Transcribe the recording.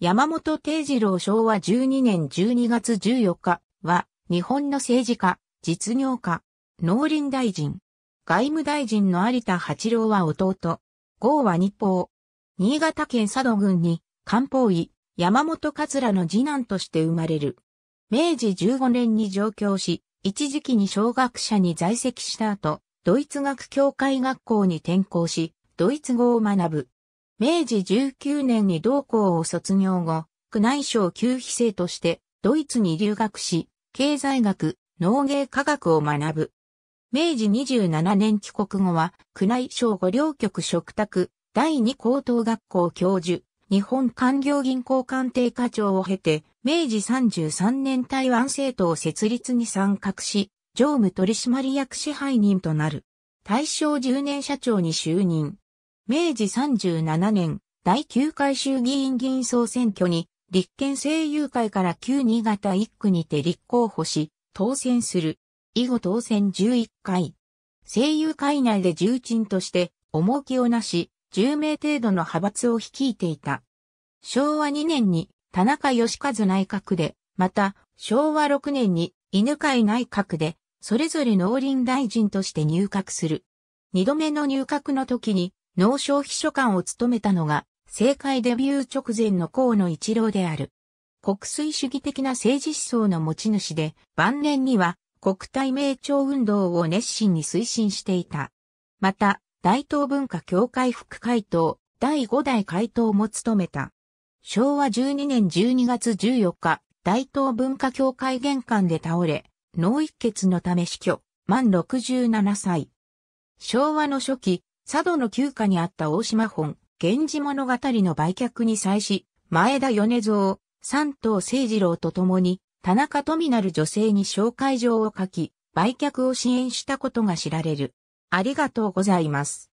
山本定次郎昭和12年12月14日は、日本の政治家、実業家、農林大臣、外務大臣の有田八郎は弟、郷は日報、新潟県佐渡郡に、漢方医、山本桂の次男として生まれる。明治15年に上京し、一時期に小学者に在籍した後、ドイツ学協会学校に転校し、ドイツ語を学ぶ。明治19年に同校を卒業後、区内省旧秘生としてドイツに留学し、経済学、農芸科学を学ぶ。明治27年帰国後は、区内省五両局嘱託、第二高等学校教授、日本官僚銀行官邸課長を経て、明治33年台湾政党設立に参画し、常務取締役支配人となる。大正10年社長に就任。明治37年、第9回衆議院議員総選挙に、立憲政友会から旧新潟1区にて立候補し、当選する。以後当選11回。政友会内で重鎮として、重きをなし、10名程度の派閥を率いていた。昭和2年に田中義和内閣で、また昭和6年に犬飼内閣で、それぞれ農林大臣として入閣する。二度目の入閣の時に農商秘書官を務めたのが、政界デビュー直前の河野一郎である。国粋主義的な政治思想の持ち主で、晩年には国体名調運動を熱心に推進していた。また、大東文化協会副会頭、第5代会頭も務めた。昭和12年12月14日、大東文化協会玄関で倒れ、脳一血のため死去、満67歳。昭和の初期、佐渡の旧家にあった大島本、源氏物語の売却に際し、前田米蔵、三藤聖二郎と共に、田中富なる女性に紹介状を書き、売却を支援したことが知られる。ありがとうございます。